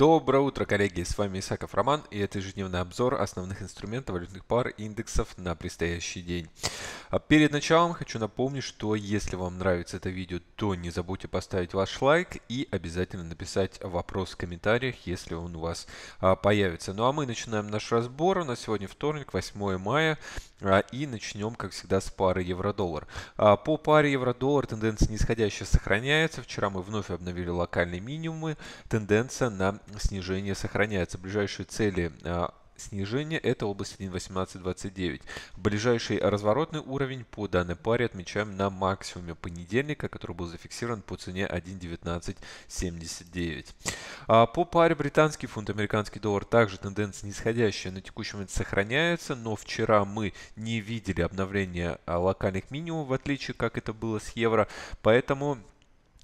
Доброе утро, коллеги! С вами Исаков Роман и это ежедневный обзор основных инструментов валютных пар и индексов на предстоящий день. А перед началом хочу напомнить, что если вам нравится это видео, то не забудьте поставить ваш лайк и обязательно написать вопрос в комментариях, если он у вас а, появится. Ну а мы начинаем наш разбор. У нас сегодня вторник, 8 мая. А, и начнем, как всегда, с пары евро-доллар. По паре евро-доллар тенденция нисходящая сохраняется. Вчера мы вновь обновили локальные минимумы. Тенденция на снижение сохраняется. Ближайшие цели а, снижение – это область 1.18.29. Ближайший разворотный уровень по данной паре отмечаем на максимуме понедельника, который был зафиксирован по цене 1.19.79. А по паре британский фунт, американский доллар также тенденция нисходящая на текущий момент сохраняется, но вчера мы не видели обновления а, локальных минимумов, в отличие как это было с евро, поэтому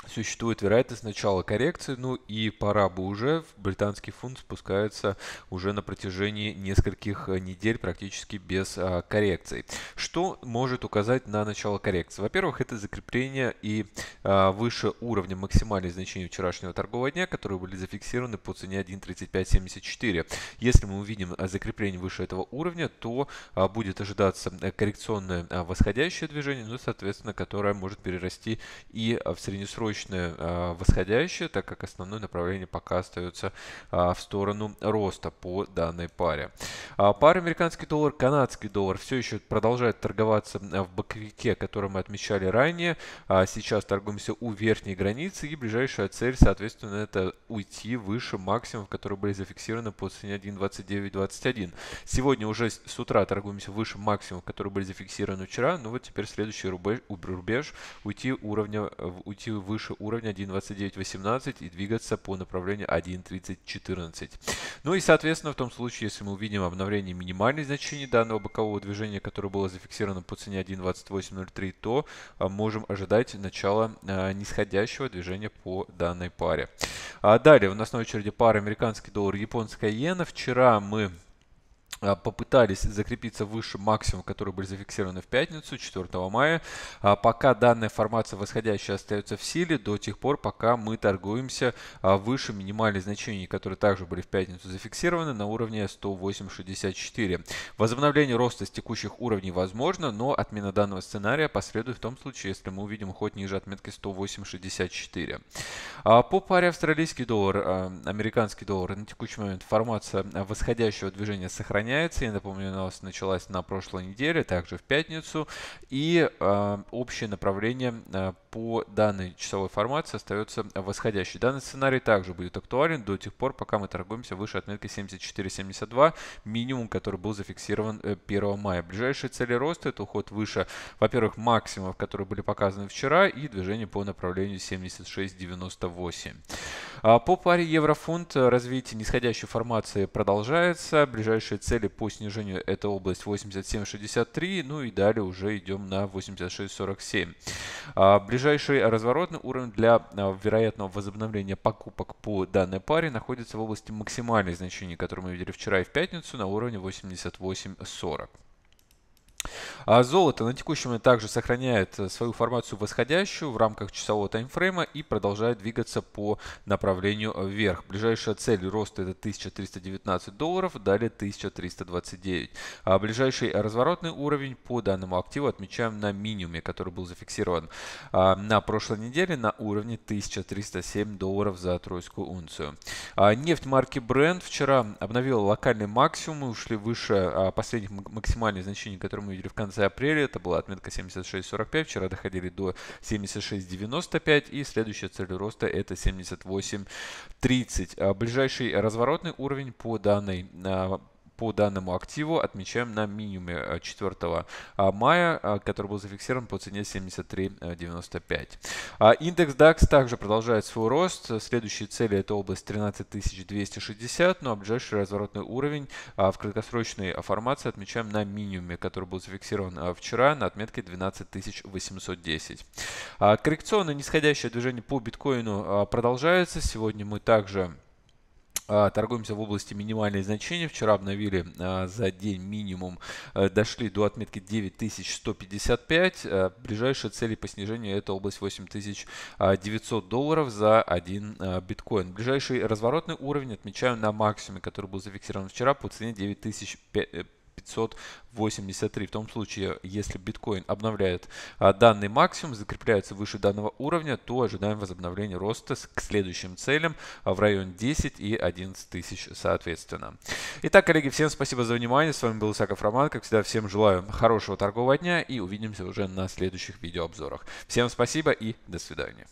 существует вероятность начала коррекции, ну и пора бы уже. Британский фунт спускается уже на протяжении нескольких э, недель практически без а, коррекций. Что может указать на начало коррекции? Во-первых, это закрепление и а, выше уровня максимальных значений вчерашнего торгового дня, которые были зафиксированы по цене 1.3574. Если мы увидим э, закрепление выше этого уровня, то а, будет ожидаться э, коррекционное а, восходящее движение, ну, соответственно, которое может перерасти и а, в среднесрочное краткосрочное а, восходящее, так как основное направление пока остается а, в сторону роста по данной паре. А, пара американский доллар, канадский доллар все еще продолжает торговаться в боковике, который мы отмечали ранее. Сейчас торгуемся у верхней границы и ближайшая цель, соответственно, это уйти выше максимумов, которые были зафиксированы по цене 1.2921. Сегодня уже с утра торгуемся выше максимумов, которые были зафиксированы вчера, но ну вот теперь следующий рубеж, рубеж уйти уровня, уйти выше выше уровня 1.29.18 и двигаться по направлению 1.30.14. Ну и, соответственно, в том случае, если мы увидим обновление минимальных значений данного бокового движения, которое было зафиксировано по цене 1.28.03, то а, можем ожидать начала а, нисходящего движения по данной паре. А далее у нас на очереди пара американский доллар, японская иена. Вчера мы а, попытались закрепиться выше максимум, которые были зафиксированы в пятницу, 4 мая. А, пока данная формация восходящая остается в силе до тех пор, пока мы торгуемся а, выше минимальных значений, которые также были в пятницу зафиксированы на уровне 108.64. Возобновление роста с текущих уровней возможно, но отмена данного сценария последует в том случае, если мы увидим уход ниже отметки 108.64. По паре австралийский доллар, американский доллар на текущий момент формация восходящего движения сохраняется сохраняется. Я напомню, у нас началась на прошлой неделе, также в пятницу. И э, общее направление э, по данной часовой формации остается восходящий Данный сценарий также будет актуален до тех пор, пока мы торгуемся выше отметки 74.72, минимум, который был зафиксирован 1 э, мая. Ближайшие цели роста – это уход выше, во-первых, максимумов, которые были показаны вчера, и движение по направлению 76.98. А, по паре еврофунт э, развитие нисходящей формации продолжается. Ближайшие цели по снижению – это область 87.63, ну и далее уже идем на 86.47. А, ближайшие Ближайший разворотный уровень для э, вероятного возобновления покупок по данной паре находится в области максимальных значений, которые мы видели вчера и в пятницу на уровне 88.40. А золото на текущий момент также сохраняет э, свою формацию восходящую в рамках часового таймфрейма и продолжает двигаться по направлению э, вверх. Ближайшая цель роста это 1319 долларов, далее 1329. А ближайший разворотный уровень по данному активу отмечаем на минимуме, который был зафиксирован а, на прошлой неделе на уровне 1307 долларов за тройскую унцию. А нефть марки Brent вчера обновила локальный максимум и ушли выше а, последних максимальных значений, которые мы видели в конце конце апреля. Это была отметка 76.45. Вчера доходили до 76.95. И следующая цель роста это 78.30. А ближайший разворотный уровень по данной а, по данному активу отмечаем на минимуме 4 э, а, мая, а, который был зафиксирован по цене 73.95. А, индекс DAX также продолжает свой рост. Следующие цели это область 13260, ну а ближайший разворотный уровень в краткосрочной формации отмечаем на минимуме, который был зафиксирован вчера на отметке 12810. Коррекционное нисходящее движение по биткоину продолжается. Сегодня мы также а, торгуемся в области минимальных значений. Вчера обновили а, за день минимум, э, дошли до отметки 9155. Э, ближайшие цели по снижению это область 8900 а, долларов за один биткоин. Ближайший разворотный уровень отмечаю на максимуме, который был зафиксирован вчера по цене 9500. 583. В том случае, если биткоин обновляет а, данный максимум, закрепляется выше данного уровня, то ожидаем возобновления роста к следующим целям а, в район 10 и 11 тысяч соответственно. Итак, коллеги, всем спасибо за внимание. С вами был Исаков Роман. Как всегда, всем желаю хорошего торгового дня и увидимся уже на следующих видеообзорах. Всем спасибо и до свидания.